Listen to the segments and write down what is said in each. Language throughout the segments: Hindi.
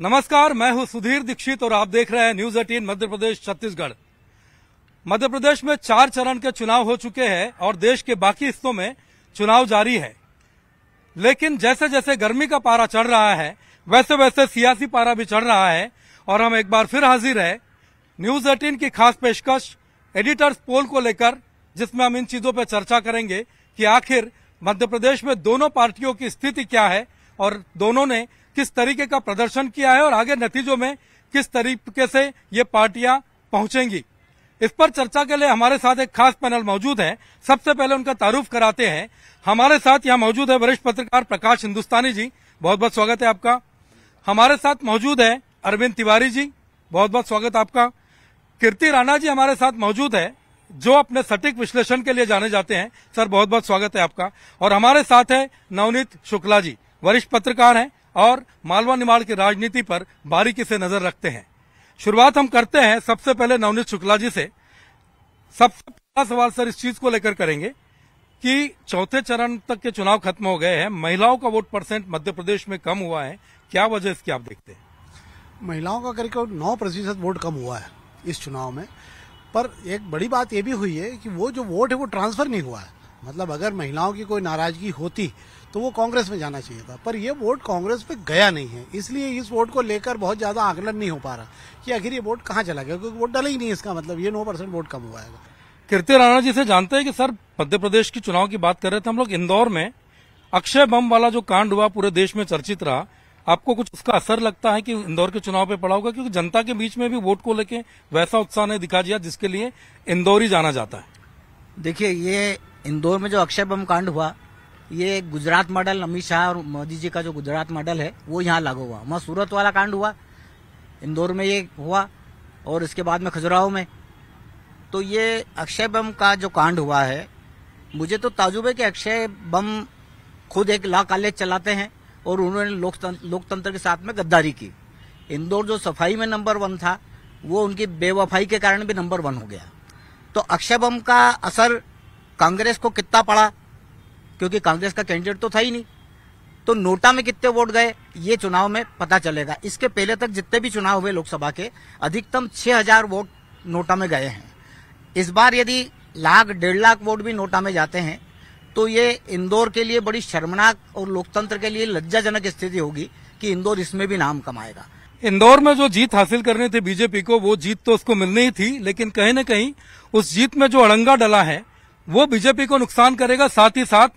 नमस्कार मैं हूं सुधीर दीक्षित और आप देख रहे हैं न्यूज एटीन मध्य प्रदेश छत्तीसगढ़ मध्य प्रदेश में चार चरण के चुनाव हो चुके हैं और देश के बाकी हिस्सों में चुनाव जारी है लेकिन जैसे जैसे गर्मी का पारा चढ़ रहा है वैसे वैसे सियासी पारा भी चढ़ रहा है और हम एक बार फिर हाजिर है न्यूज एटीन की खास पेशकश एडिटर्स पोल को लेकर जिसमें हम इन चीजों पर चर्चा करेंगे कि आखिर मध्य प्रदेश में दोनों पार्टियों की स्थिति क्या है और दोनों ने किस तरीके का प्रदर्शन किया है और आगे नतीजों में किस तरीके से ये पार्टियां पहुंचेंगी इस पर चर्चा के लिए हमारे साथ एक खास पैनल मौजूद है सबसे पहले उनका तारुफ कराते हैं हमारे साथ यहाँ मौजूद है वरिष्ठ पत्रकार प्रकाश हिंदुस्तानी जी बहुत बहुत स्वागत है आपका हमारे साथ मौजूद है अरविंद तिवारी जी बहुत बहुत स्वागत आपका कीर्ति राणा जी हमारे साथ मौजूद है जो अपने सटीक विश्लेषण के लिए जाने जाते हैं सर बहुत बहुत स्वागत है आपका और हमारे साथ है नवनीत शुक्ला जी वरिष्ठ पत्रकार हैं और मालवा निमाड़ की राजनीति पर बारीकी से नजर रखते हैं शुरुआत हम करते हैं सबसे पहले नवनीत शुक्ला जी से सबसे पहला सवाल सर इस चीज को लेकर करेंगे कि चौथे चरण तक के चुनाव खत्म हो गए हैं महिलाओं का वोट परसेंट मध्य प्रदेश में कम हुआ है क्या वजह इसकी आप देखते हैं महिलाओं का करीब नौ प्रतिशत वोट कम हुआ है इस चुनाव में पर एक बड़ी बात यह भी हुई है कि वो जो वोट है वो ट्रांसफर नहीं हुआ है मतलब अगर महिलाओं की कोई नाराजगी होती तो वो कांग्रेस में जाना चाहिए था पर ये वोट कांग्रेस पे गया नहीं है इसलिए इस वोट को लेकर बहुत ज़्यादा आकलन नहीं हो पा रहा कि आखिर ये वोट कहाँ चला गया क्योंकि वोट डाला ही नहीं इसका मतलब ये नौ परसेंट वोट कम हुआ है कीर्ति राणा जी से जानते हैं कि सर मध्य प्रदेश की चुनाव की बात कर रहे थे हम लोग इंदौर में अक्षय बम वाला जो कांड हुआ पूरे देश में चर्चित रहा आपको कुछ उसका असर लगता है कि इंदौर के चुनाव पे पड़ा होगा क्योंकि जनता के बीच में भी वोट को लेके वैसा उत्साह नहीं दिखा दिया जिसके लिए इंदौर ही जाना जाता है देखिए ये इंदौर में जो अक्षय बम कांड हुआ ये गुजरात मॉडल अमित शाह और मोदी जी का जो गुजरात मॉडल है वो यहाँ लागू हुआ वहाँ सूरत वाला कांड हुआ इंदौर में ये हुआ और इसके बाद में खजुराहो में तो ये अक्षय बम का जो कांड हुआ है मुझे तो ताजुब है कि अक्षय बम खुद एक ला कॉलेज चलाते हैं और उन्होंने लोकतंत्र के साथ में गद्दारी की इंदौर जो सफाई में नंबर वन था वो उनकी बेवफाई के कारण भी नंबर वन हो गया तो अक्षय बम का असर कांग्रेस को कितना पड़ा क्योंकि कांग्रेस का कैंडिडेट तो था ही नहीं तो नोटा में कितने वोट गए ये चुनाव में पता चलेगा इसके पहले तक जितने भी चुनाव हुए लोकसभा के अधिकतम 6000 वोट नोटा में गए हैं इस बार यदि लाख डेढ़ लाख वोट भी नोटा में जाते हैं तो ये इंदौर के लिए बड़ी शर्मनाक और लोकतंत्र के लिए लज्जाजनक स्थिति होगी कि इंदौर इसमें भी नाम कमाएगा इंदौर में जो जीत हासिल करनी थी बीजेपी को वो जीत तो उसको मिलनी ही थी लेकिन कहीं न कहीं उस जीत में जो अड़ंगा डला है वो बीजेपी को नुकसान करेगा साथ ही साथ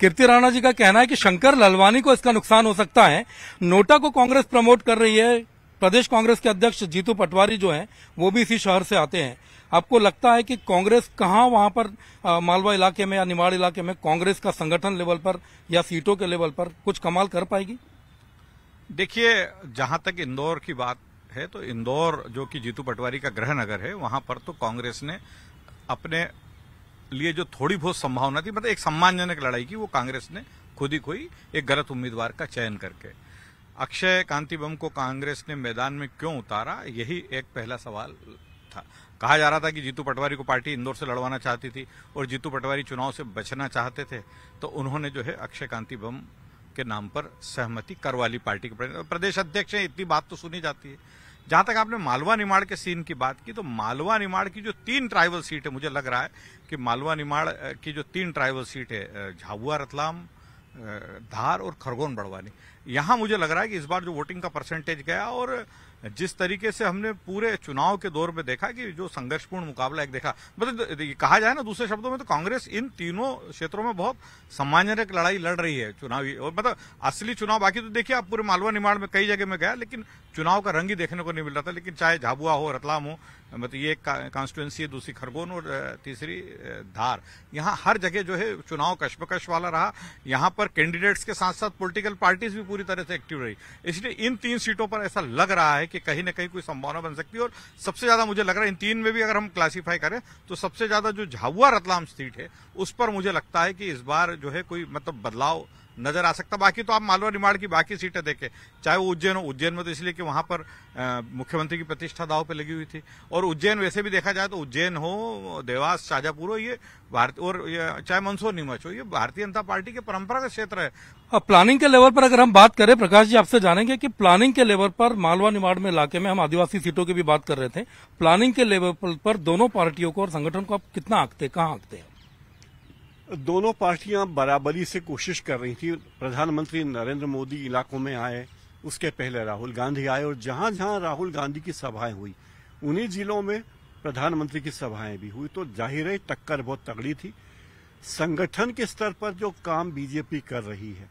कीर्ति राणा जी का कहना है कि शंकर ललवानी को इसका नुकसान हो सकता है नोटा को कांग्रेस प्रमोट कर रही है प्रदेश कांग्रेस के अध्यक्ष जीतू पटवारी जो हैं वो भी इसी शहर से आते हैं आपको लगता है कि कांग्रेस कहाँ वहां पर मालवा इलाके में या निवाड़ इलाके में कांग्रेस का संगठन लेवल पर या सीटों के लेवल पर कुछ कमाल कर पाएगी देखिए जहां तक इंदौर की बात है तो इंदौर जो कि जीतू पटवारी का गृह नगर है वहां पर तो कांग्रेस ने अपने लिए जो थोड़ी बहुत संभावना थी मतलब एक सम्मानजनक लड़ाई की वो कांग्रेस ने खुद ही खोई एक गलत उम्मीदवार का चयन करके अक्षय कांति बम को कांग्रेस ने मैदान में क्यों उतारा यही एक पहला सवाल था कहा जा रहा था कि जीतू पटवारी को पार्टी इंदौर से लड़वाना चाहती थी और जीतू पटवारी चुनाव से बचना चाहते थे तो उन्होंने जो है अक्षय कांति बम के नाम पर सहमति करवा ली पार्टी के प्रदेश अध्यक्ष इतनी बात तो सुनी जाती है जहां तक आपने मालवा निमाड़ के सीन की बात की तो मालवा निमाड़ की जो तीन ट्राइबल सीट है मुझे लग रहा है कि मालवा निमाड़ की जो तीन ट्राइबल सीट है झाबुआ रतलाम धार और खरगोन बड़वानी यहां मुझे लग रहा है कि इस बार जो वोटिंग का परसेंटेज गया और जिस तरीके से हमने पूरे चुनाव के दौर में देखा कि जो संघर्षपूर्ण मुकाबला एक देखा मतलब कहा जाए ना दूसरे शब्दों में तो कांग्रेस इन तीनों क्षेत्रों में बहुत सम्मानजनक लड़ाई लड़ रही है चुनावी और मतलब असली चुनाव बाकी तो देखिए आप पूरे मालवा निमाड़ में कई जगह में गया लेकिन चुनाव का रंग ही देखने को नहीं मिल रहा था लेकिन चाहे झाबुआ हो रतलाम हो मतलब ये कॉन्स्टिट्युएंसी है दूसरी खरगोन और तीसरी धार यहाँ हर जगह जो है चुनाव कश्मकश वाला रहा यहाँ पर कैंडिडेट्स के साथ साथ पोलिटिकल पार्टीज भी पूरी तरह से एक्टिव रही इसलिए इन तीन सीटों पर ऐसा लग रहा है कि कहीं ना कहीं कोई संभावना बन सकती है और सबसे ज्यादा मुझे लग रहा है इन तीन में भी अगर हम क्लासीफाई करें तो सबसे ज्यादा जो झाबुआ रतलाम सीट है उस पर मुझे लगता है कि इस बार जो है कोई मतलब बदलाव नजर आ सकता बाकी तो आप मालवा निमाड़ की बाकी सीटें देखें चाहे वो उज्जैन हो उज्जैन में तो इसलिए कि वहां पर मुख्यमंत्री की प्रतिष्ठा दाव पे लगी हुई थी और उज्जैन वैसे भी देखा जाए तो उज्जैन हो देवास शाजापुर हो ये भारत और चाहे मंसूर नीमच हो ये भारतीय जनता पार्टी के परंपरागत क्षेत्र है अब प्लानिंग के लेवल पर अगर हम बात करें प्रकाश जी आपसे जानेंगे की प्लानिंग के लेवल पर मालवा निमाड़ में इलाके में हम आदिवासी सीटों की भी बात कर रहे थे प्लानिंग के लेवल पर दोनों पार्टियों को और संगठन को आप कितना आंकते कहाँ आंकते हैं दोनों पार्टियां बराबरी से कोशिश कर रही थी प्रधानमंत्री नरेंद्र मोदी इलाकों में आए उसके पहले राहुल गांधी आए और जहां जहां राहुल गांधी की सभाएं हुई उन्हीं जिलों में प्रधानमंत्री की सभाएं भी हुई तो जाहिर है टक्कर बहुत तगड़ी थी संगठन के स्तर पर जो काम बीजेपी कर रही है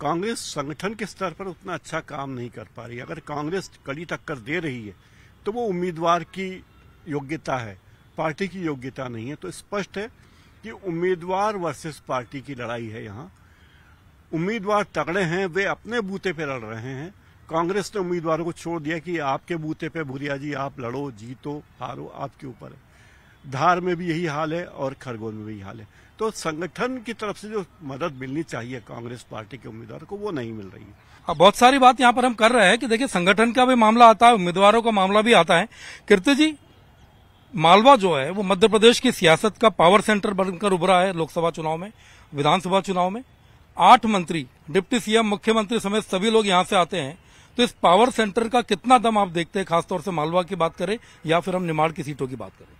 कांग्रेस संगठन के स्तर पर उतना अच्छा काम नहीं कर पा रही अगर कांग्रेस कड़ी टक्कर दे रही है तो वो उम्मीदवार की योग्यता है पार्टी की योग्यता नहीं है तो स्पष्ट है कि उम्मीदवार वर्सेस पार्टी की लड़ाई है यहाँ उम्मीदवार तगड़े हैं वे अपने बूते पे लड़ रहे हैं कांग्रेस ने उम्मीदवारों को छोड़ दिया कि आपके बूते पे भूरिया जी आप लड़ो जीतो हारो आपके ऊपर है धार में भी यही हाल है और खरगोन में भी हाल है तो संगठन की तरफ से जो मदद मिलनी चाहिए कांग्रेस पार्टी के उम्मीदवार को वो नहीं मिल रही है हाँ, बहुत सारी बात यहाँ पर हम कर रहे हैं कि देखिए संगठन का भी मामला आता है उम्मीदवारों का मामला भी आता है कीर्ति जी मालवा जो है वो मध्य प्रदेश की सियासत का पावर सेंटर बनकर उभरा है लोकसभा चुनाव में विधानसभा चुनाव में आठ मंत्री डिप्टी सीएम मुख्यमंत्री समेत सभी लोग यहां से आते हैं तो इस पावर सेंटर का कितना दम आप देखते हैं खासतौर से मालवा की बात करें या फिर हम निमाड़ की सीटों की बात करें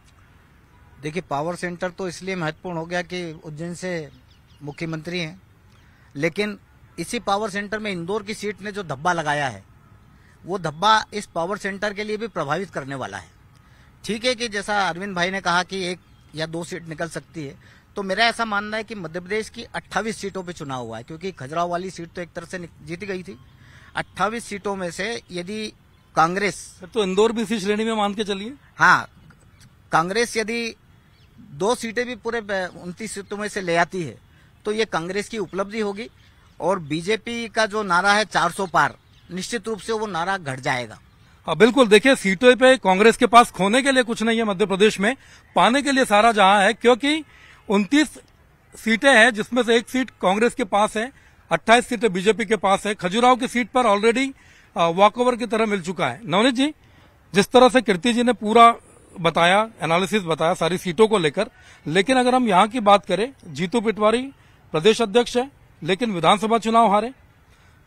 देखिए पावर सेंटर तो इसलिए महत्वपूर्ण हो गया कि उज्जैन से मुख्यमंत्री हैं लेकिन इसी पावर सेंटर में इंदौर की सीट ने जो धब्बा लगाया है वो धब्बा इस पावर सेंटर के लिए भी प्रभावित करने वाला है ठीक है कि जैसा अरविंद भाई ने कहा कि एक या दो सीट निकल सकती है तो मेरा ऐसा मानना है कि मध्य प्रदेश की 28 सीटों पर चुनाव हुआ है क्योंकि खजराव वाली सीट तो एक तरह से जीत गई थी 28 सीटों में से यदि कांग्रेस तो इंदौर भी इसी श्रेणी में मान के चलिए हाँ कांग्रेस यदि दो सीटें भी पूरे उनतीस सीटों में से ले आती है तो ये कांग्रेस की उपलब्धि होगी और बीजेपी का जो नारा है चार पार निश्चित रूप से वो नारा घट जाएगा हाँ, बिल्कुल देखिए सीटों पे कांग्रेस के पास खोने के लिए कुछ नहीं है मध्य प्रदेश में पाने के लिए सारा जहां है क्योंकि 29 सीटें हैं जिसमें से एक सीट कांग्रेस के पास है अट्ठाईस सीटें बीजेपी के पास है खजुराहो की सीट पर ऑलरेडी वॉकओवर की तरह मिल चुका है नवनीत जी जिस तरह से कीर्ति जी ने पूरा बताया एनालिसिस बताया सारी सीटों को लेकर लेकिन अगर हम यहाँ की बात करें जीतू पिटवारी प्रदेश अध्यक्ष है लेकिन विधानसभा चुनाव हारे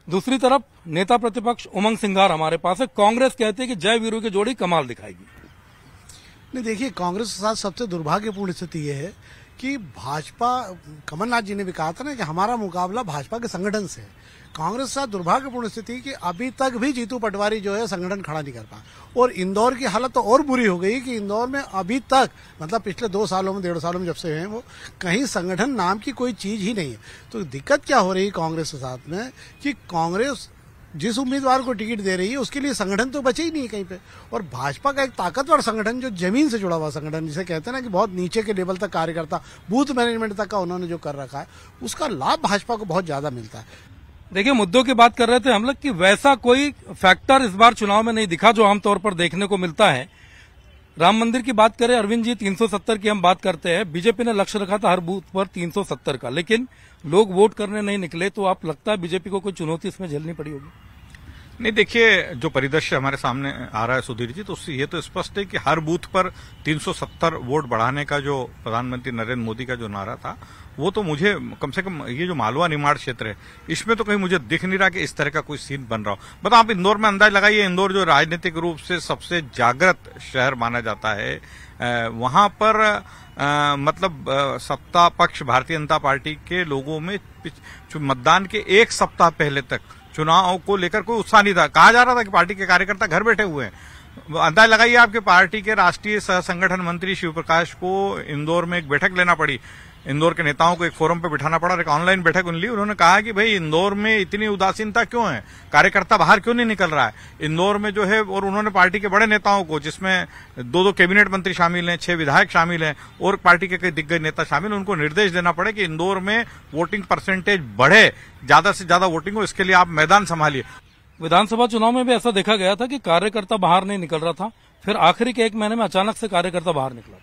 दूसरी तरफ नेता प्रतिपक्ष उमंग सिंगार हमारे पास है कांग्रेस कहती है कि जय वीरू की जोड़ी कमाल दिखाएगी नहीं देखिए कांग्रेस के साथ सबसे दुर्भाग्यपूर्ण स्थिति यह है कि भाजपा कमलनाथ जी ने भी कहा था ना कि हमारा मुकाबला भाजपा के संगठन से है कांग्रेस का दुर्भाग्यपूर्ण स्थिति कि अभी तक भी जीतू पटवारी जो है संगठन खड़ा नहीं कर पा और इंदौर की हालत तो और बुरी हो गई कि इंदौर में अभी तक मतलब पिछले दो सालों में डेढ़ सालों में जब से हैं वो कहीं संगठन नाम की कोई चीज ही नहीं है तो दिक्कत क्या हो रही है कांग्रेस के साथ में कि कांग्रेस जिस उम्मीदवार को टिकट दे रही है उसके लिए संगठन तो बचे ही नहीं कहीं पे और भाजपा का एक ताकतवर संगठन जो जमीन से जुड़ा हुआ संगठन जिसे कहते हैं ना कि बहुत नीचे के लेवल तक कार्यकर्ता बूथ मैनेजमेंट तक का उन्होंने जो कर रखा है उसका लाभ भाजपा को बहुत ज्यादा मिलता है देखिए मुद्दों की बात कर रहे थे हम लोग की वैसा कोई फैक्टर इस बार चुनाव में नहीं दिखा जो आमतौर पर देखने को मिलता है राम मंदिर की बात करें अरविंद जी 370 की हम बात करते हैं बीजेपी ने लक्ष्य रखा था हर बूथ पर 370 का लेकिन लोग वोट करने नहीं निकले तो आप लगता है बीजेपी को कोई चुनौती इसमें झेलनी पड़ी होगी नहीं देखिए जो परिदृश्य हमारे सामने आ रहा है सुधीर जी तो उससे ये तो स्पष्ट है कि हर बूथ पर 370 वोट बढ़ाने का जो प्रधानमंत्री नरेंद्र मोदी का जो नारा था वो तो मुझे कम से कम ये जो मालवा निमाड़ क्षेत्र है इसमें तो कहीं मुझे दिख नहीं रहा कि इस तरह का कोई सीन बन रहा हो बता आप इंदौर में अंदाज लगाइए इंदौर जो राजनीतिक रूप से सबसे जागृत शहर माना जाता है वहां पर आ, मतलब आ, सत्ता पक्ष भारतीय जनता पार्टी के लोगों में मतदान के एक सप्ताह पहले तक चुनाव को लेकर कोई उत्साह नहीं था कहा जा रहा था कि पार्टी के कार्यकर्ता घर बैठे हुए हैं अंदाज लगाइए आपके पार्टी के राष्ट्रीय सह संगठन मंत्री शिव प्रकाश को इंदौर में एक बैठक लेना पड़ी इंदौर के नेताओं को एक फोरम पे बिठाना पड़ा एक ऑनलाइन बैठक उन ली उन्होंने कहा कि भाई इंदौर में इतनी उदासीनता क्यों है कार्यकर्ता बाहर क्यों नहीं निकल रहा है इंदौर में जो है और उन्होंने पार्टी के बड़े नेताओं को जिसमें दो दो कैबिनेट मंत्री शामिल हैं छह विधायक शामिल हैं और पार्टी के कई दिग्गज नेता शामिल उनको निर्देश देना पड़े कि इंदौर में वोटिंग परसेंटेज बढ़े ज्यादा से ज्यादा वोटिंग हो इसके लिए आप मैदान संभालिए विधानसभा चुनाव में भी ऐसा देखा गया था कि कार्यकर्ता बाहर नहीं निकल रहा था फिर आखिरी के एक महीने में अचानक से कार्यकर्ता बाहर निकला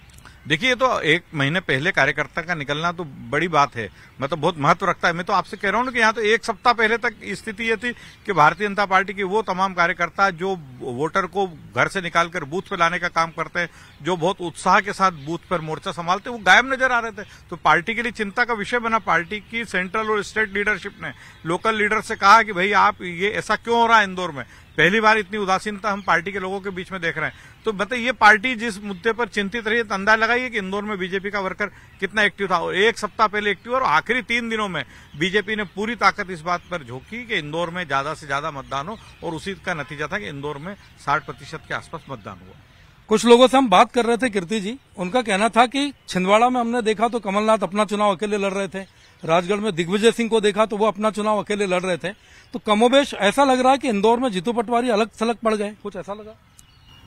देखिए तो एक महीने पहले कार्यकर्ता का निकलना तो बड़ी बात है मतलब तो बहुत महत्व रखता है मैं तो आपसे कह रहा हूँ कि यहाँ तो एक सप्ताह पहले तक स्थिति ये थी कि भारतीय जनता पार्टी के वो तमाम कार्यकर्ता जो वोटर को घर से निकालकर बूथ पर लाने का काम करते हैं जो बहुत उत्साह के साथ बूथ पर मोर्चा संभालते वो गायब नजर आ रहे थे तो पार्टी के लिए चिंता का विषय बना पार्टी की सेंट्रल और स्टेट लीडरशिप ने लोकल लीडर से कहा कि भाई आप ये ऐसा क्यों हो रहा है इंदौर में पहली बार इतनी उदासीनता हम पार्टी के लोगों के बीच में देख रहे हैं तो बताइए ये पार्टी जिस मुद्दे पर चिंतित रही है अंदाजा लगाइए कि इंदौर में बीजेपी का वर्कर कितना एक्टिव था और एक सप्ताह पहले एक्टिव और आखिरी तीन दिनों में बीजेपी ने पूरी ताकत इस बात पर झोंकी कि इंदौर में ज्यादा से ज्यादा मतदान हो और उसी का नतीजा था कि इंदौर में साठ प्रतिशत के आसपास मतदान हुआ कुछ लोगों से हम बात कर रहे थे कीर्ति जी उनका कहना था कि छिंदवाड़ा में हमने देखा तो कमलनाथ अपना चुनाव अकेले लड़ रहे थे राजगढ़ में दिग्विजय सिंह को देखा तो वो अपना चुनाव अकेले लड़ रहे थे तो कमोबेश ऐसा लग रहा है कि इंदौर में जीतू पटवारी अलग थलग पड़ गए कुछ ऐसा लगा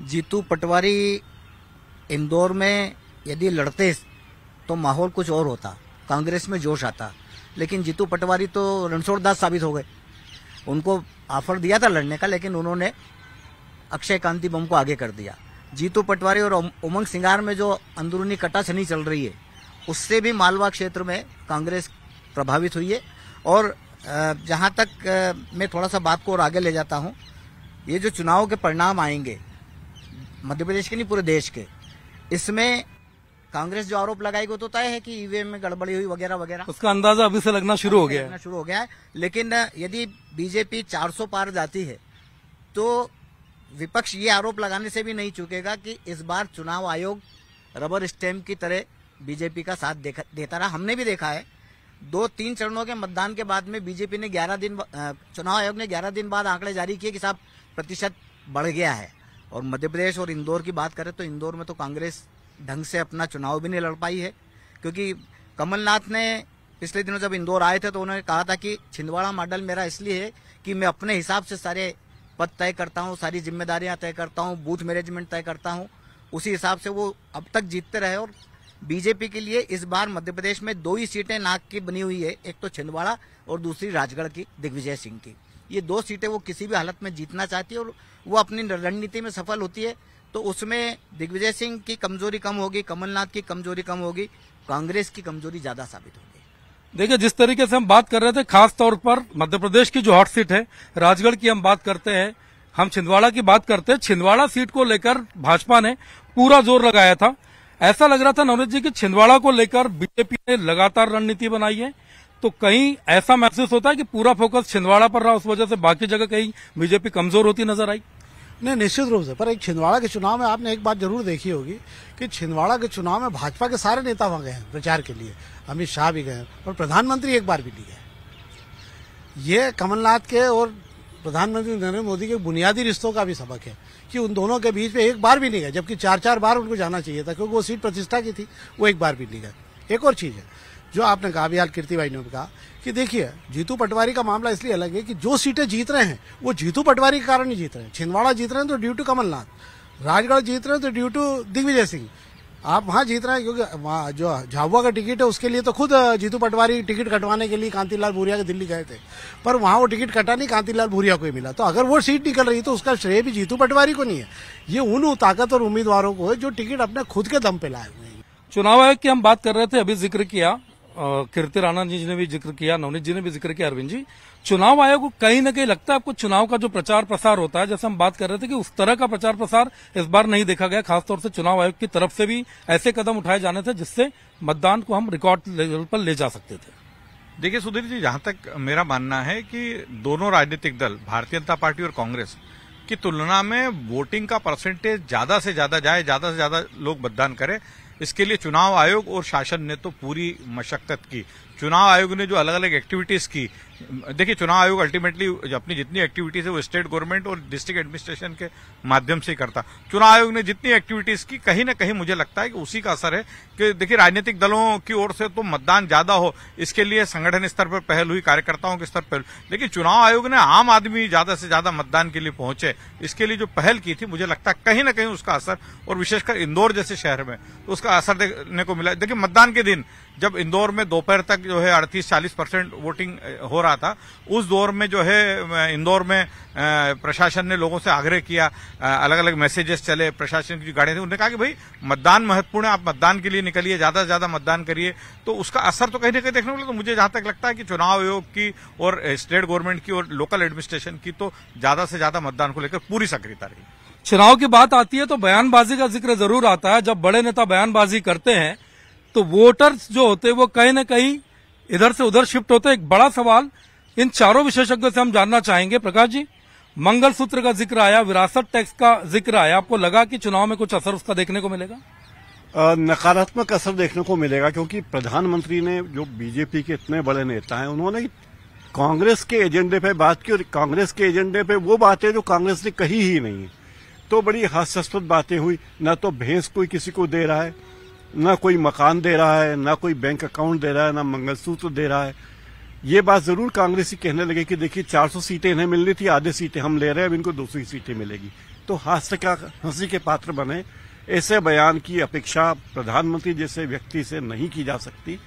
जीतू पटवारी इंदौर में यदि लड़ते तो माहौल कुछ और होता कांग्रेस में जोश आता लेकिन जीतू पटवारी तो रणछोड़ दास साबित हो गए उनको ऑफर दिया था लड़ने का लेकिन उन्होंने अक्षय कांति बम को आगे कर दिया जीतू पटवारी और उमंग सिंगार में जो अंदरूनी कटाछनी चल रही है उससे भी मालवा क्षेत्र में कांग्रेस प्रभावित हुई है और जहाँ तक मैं थोड़ा सा बात को और आगे ले जाता हूँ ये जो चुनाव के परिणाम आएंगे मध्य प्रदेश के नहीं पूरे देश के इसमें कांग्रेस जो आरोप लगाएगी तो तय है कि ईवीएम में गड़बड़ी हुई वगैरह वगैरह उसका अंदाजा अभी से लगना शुरू हो गया लगना शुरू हो गया है लेकिन यदि बीजेपी 400 पार जाती है तो विपक्ष ये आरोप लगाने से भी नहीं चुकेगा कि इस बार चुनाव आयोग रबर स्टैम्प की तरह बीजेपी का साथ देता रहा हमने भी देखा है दो तीन चरणों के मतदान के बाद में बीजेपी ने 11 दिन चुनाव आयोग ने 11 दिन बाद आंकड़े जारी किए कि साहब प्रतिशत बढ़ गया है और मध्य प्रदेश और इंदौर की बात करें तो इंदौर में तो कांग्रेस ढंग से अपना चुनाव भी नहीं लड़ पाई है क्योंकि कमलनाथ ने पिछले दिनों जब इंदौर आए थे तो उन्होंने कहा था कि छिंदवाड़ा मॉडल मेरा इसलिए है कि मैं अपने हिसाब से सारे पद तय करता हूँ सारी जिम्मेदारियाँ तय करता हूँ बूथ मैनेजमेंट तय करता हूँ उसी हिसाब से वो अब तक जीतते रहे और बीजेपी के लिए इस बार मध्य प्रदेश में दो ही सीटें नाक की बनी हुई है एक तो छिंदवाड़ा और दूसरी राजगढ़ की दिग्विजय सिंह की ये दो सीटें वो किसी भी हालत में जीतना चाहती है और वो अपनी रणनीति में सफल होती है तो उसमें दिग्विजय सिंह की कमजोरी कम होगी कमलनाथ की कमजोरी कम होगी कांग्रेस की कमजोरी ज्यादा साबित होगी देखिए जिस तरीके से हम बात कर रहे थे खास तौर पर मध्य प्रदेश की जो हॉट सीट है राजगढ़ की हम बात करते हैं हम छिंदवाड़ा की बात करते हैं छिंदवाड़ा सीट को लेकर भाजपा ने पूरा जोर लगाया था ऐसा लग रहा था नवनीत जी कि छिंदवाड़ा को लेकर बीजेपी ने लगातार रणनीति बनाई है तो कहीं ऐसा महसूस होता है कि पूरा फोकस छिंदवाड़ा पर रहा उस वजह से बाकी जगह कहीं बीजेपी कमजोर होती नजर आई नहीं निश्चित रूप से पर एक छिंदवाड़ा के चुनाव में आपने एक बात जरूर देखी होगी कि छिंदवाड़ा के चुनाव में भाजपा के सारे नेता वहां गए हैं प्रचार के लिए अमित शाह भी गए और प्रधानमंत्री एक बार भी नहीं गए ये कमलनाथ के और प्रधानमंत्री नरेंद्र मोदी के बुनियादी रिश्तों का भी सबक है कि उन दोनों के बीच में एक बार भी नहीं गए जबकि चार चार बार उनको जाना चाहिए था क्योंकि वो सीट प्रतिष्ठा की थी वो एक बार भी नहीं गए एक और चीज़ है जो आपने कहा बिहार कीर्ति भाई ने कहा कि देखिए जीतू पटवारी का मामला इसलिए अलग है कि जो सीटें जीत रहे हैं वो जीतू पटवारी के कारण ही जीत रहे हैं छिंदवाड़ा जीत रहे हैं तो ड्यू टू कमलनाथ राजगढ़ जीत रहे हैं तो ड्यू टू दिग्विजय सिंह आप वहाँ जीत रहे हैं क्योंकि जो झाबुआ का टिकट है उसके लिए तो खुद जीतू पटवारी टिकट कटवाने के लिए कांतिलाल भूरिया के दिल्ली गए थे पर वहाँ वो टिकट कटा नहीं कांतिलाल भूरिया को ही मिला तो अगर वो सीट निकल रही तो उसका श्रेय भी जीतू पटवारी को नहीं है ये उन ताकतवर उम्मीदवारों को है जो टिकट अपने खुद के दम पे लाए हुए हैं चुनाव आयोग की हम बात कर रहे थे अभी जिक्र किया कीर्ति राणा जी ने भी जिक्र किया नवनीत जी ने भी जिक्र किया अरविंद जी चुनाव आयोग को कहीं ना कहीं लगता है आपको चुनाव का जो प्रचार प्रसार होता है जैसे हम बात कर रहे थे कि उस तरह का प्रचार प्रसार इस बार नहीं देखा गया खासतौर से चुनाव आयोग की तरफ से भी ऐसे कदम उठाए जाने थे जिससे मतदान को हम रिकॉर्ड लेवल पर ले जा सकते थे देखिए सुधीर जी जहां तक मेरा मानना है कि दोनों राजनीतिक दल भारतीय जनता पार्टी और कांग्रेस की तुलना में वोटिंग का परसेंटेज ज्यादा से ज्यादा जाए ज्यादा से ज्यादा लोग मतदान करें इसके लिए चुनाव आयोग और शासन ने तो पूरी मशक्कत की चुनाव आयोग ने जो अलग अलग एक्टिविटीज की देखिए चुनाव आयोग अल्टीमेटली अपनी जितनी एक्टिविटीज है वो स्टेट गवर्नमेंट और डिस्ट्रिक्ट एडमिनिस्ट्रेशन के माध्यम से करता चुनाव आयोग ने जितनी एक्टिविटीज की कहीं ना कहीं मुझे लगता है कि उसी का असर है कि देखिए राजनीतिक दलों की ओर से तो मतदान ज्यादा हो इसके लिए संगठन स्तर पर पहल हुई कार्यकर्ताओं के स्तर पर लेकिन चुनाव आयोग ने आम आदमी ज्यादा से ज्यादा मतदान के लिए पहुंचे इसके लिए जो पहल की थी मुझे लगता है कहीं ना कहीं उसका असर और विशेषकर इंदौर जैसे शहर में तो उसका असर देखने को मिला देखिये मतदान के दिन जब इंदौर में दोपहर तक जो है अड़तीस चालीस परसेंट वोटिंग हो रहा था उस दौर में जो है इंदौर में प्रशासन ने लोगों से आग्रह किया अलग अलग मैसेजेस चले प्रशासन की जो गाड़ियां थी उन्होंने कहा कि भाई मतदान महत्वपूर्ण है आप मतदान के लिए निकलिए ज्यादा से ज्यादा मतदान करिए तो उसका असर तो कहीं ना कहीं देखने को तो मुझे जहां तक लगता है कि चुनाव आयोग की और स्टेट गवर्नमेंट की और लोकल एडमिनिस्ट्रेशन की तो ज्यादा से ज्यादा मतदान को लेकर पूरी सक्रियता रही चुनाव की बात आती है तो बयानबाजी का जिक्र जरूर आता है जब बड़े नेता बयानबाजी करते हैं तो वोटर्स जो होते हैं वो कहीं ना कहीं इधर से उधर शिफ्ट होते एक बड़ा सवाल इन चारों विशेषज्ञों से हम जानना चाहेंगे प्रकाश जी मंगलसूत्र का जिक्र आया विरासत टैक्स का जिक्र आया आपको लगा कि चुनाव में कुछ असर उसका देखने को मिलेगा नकारात्मक असर देखने को मिलेगा क्योंकि प्रधानमंत्री ने जो बीजेपी के इतने बड़े नेता हैं उन्होंने कांग्रेस के एजेंडे पे बात की और कांग्रेस के एजेंडे पे वो बातें जो कांग्रेस ने कही ही नहीं तो बड़ी हास्यास्पद बातें हुई न तो भैंस कोई किसी को दे रहा है ना कोई मकान दे रहा है ना कोई बैंक अकाउंट दे रहा है ना मंगलसूत्र दे रहा है ये बात जरूर कांग्रेसी कहने लगे कि देखिए 400 सीटें इन्हें मिलनी थी आधे सीटें हम ले रहे हैं अब इनको सौ सीटें मिलेगी तो हास्य का हंसी के पात्र बने ऐसे बयान की अपेक्षा प्रधानमंत्री जैसे व्यक्ति से नहीं की जा सकती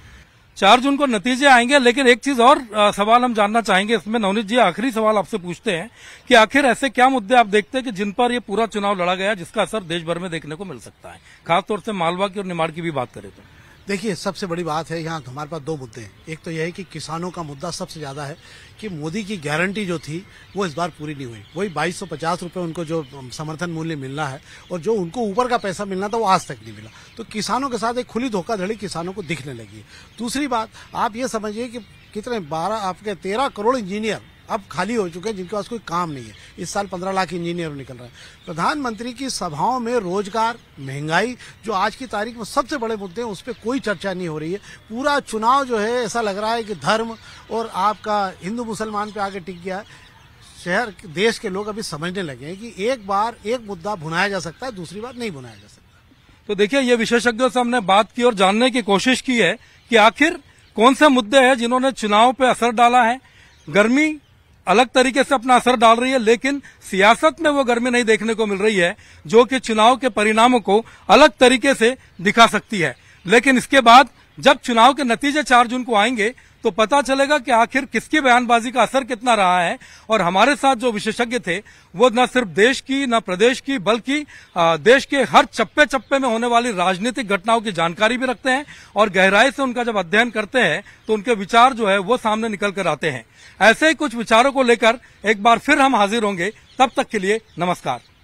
चार जून को नतीजे आएंगे लेकिन एक चीज और सवाल हम जानना चाहेंगे इसमें नवनीत जी आखिरी सवाल आपसे पूछते हैं कि आखिर ऐसे क्या मुद्दे आप देखते हैं कि जिन पर ये पूरा चुनाव लड़ा गया जिसका असर देश भर में देखने को मिल सकता है खासतौर से मालवा की और निमाड़ की भी बात करें तो देखिए सबसे बड़ी बात है यहाँ हमारे पास दो मुद्दे हैं एक तो यह है कि किसानों का मुद्दा सबसे ज़्यादा है कि मोदी की गारंटी जो थी वो इस बार पूरी नहीं हुई वही बाईस सौ पचास रुपये उनको जो समर्थन मूल्य मिलना है और जो उनको ऊपर का पैसा मिलना था वो आज तक नहीं मिला तो किसानों के साथ एक खुली धोखाधड़ी किसानों को दिखने लगी है दूसरी बात आप ये समझिए कि कितने बारह आपके तेरह करोड़ इंजीनियर अब खाली हो चुके हैं जिनके पास कोई काम नहीं है इस साल पंद्रह लाख इंजीनियर निकल रहे हैं प्रधानमंत्री की सभाओं में रोजगार महंगाई जो आज की तारीख में सबसे बड़े मुद्दे हैं उस पर कोई चर्चा नहीं हो रही है पूरा चुनाव जो है ऐसा लग रहा है कि धर्म और आपका हिंदू मुसलमान पे आगे टिक गया है शहर देश के लोग अभी समझने लगे हैं कि एक बार एक मुद्दा भुनाया जा सकता है दूसरी बार नहीं भुनाया जा सकता तो देखिए ये विशेषज्ञों से हमने बात की और जानने की कोशिश की है कि आखिर कौन से मुद्दे हैं जिन्होंने चुनाव पे असर डाला है गर्मी अलग तरीके से अपना असर डाल रही है लेकिन सियासत में वो गर्मी नहीं देखने को मिल रही है जो कि चुनाव के परिणामों को अलग तरीके से दिखा सकती है लेकिन इसके बाद जब चुनाव के नतीजे चार जून को आएंगे तो पता चलेगा कि आखिर किसकी बयानबाजी का असर कितना रहा है और हमारे साथ जो विशेषज्ञ थे वो न सिर्फ देश की न प्रदेश की बल्कि देश के हर चप्पे चप्पे में होने वाली राजनीतिक घटनाओं की जानकारी भी रखते हैं और गहराई से उनका जब अध्ययन करते हैं तो उनके विचार जो है वो सामने निकल कर आते हैं ऐसे ही कुछ विचारों को लेकर एक बार फिर हम हाजिर होंगे तब तक के लिए नमस्कार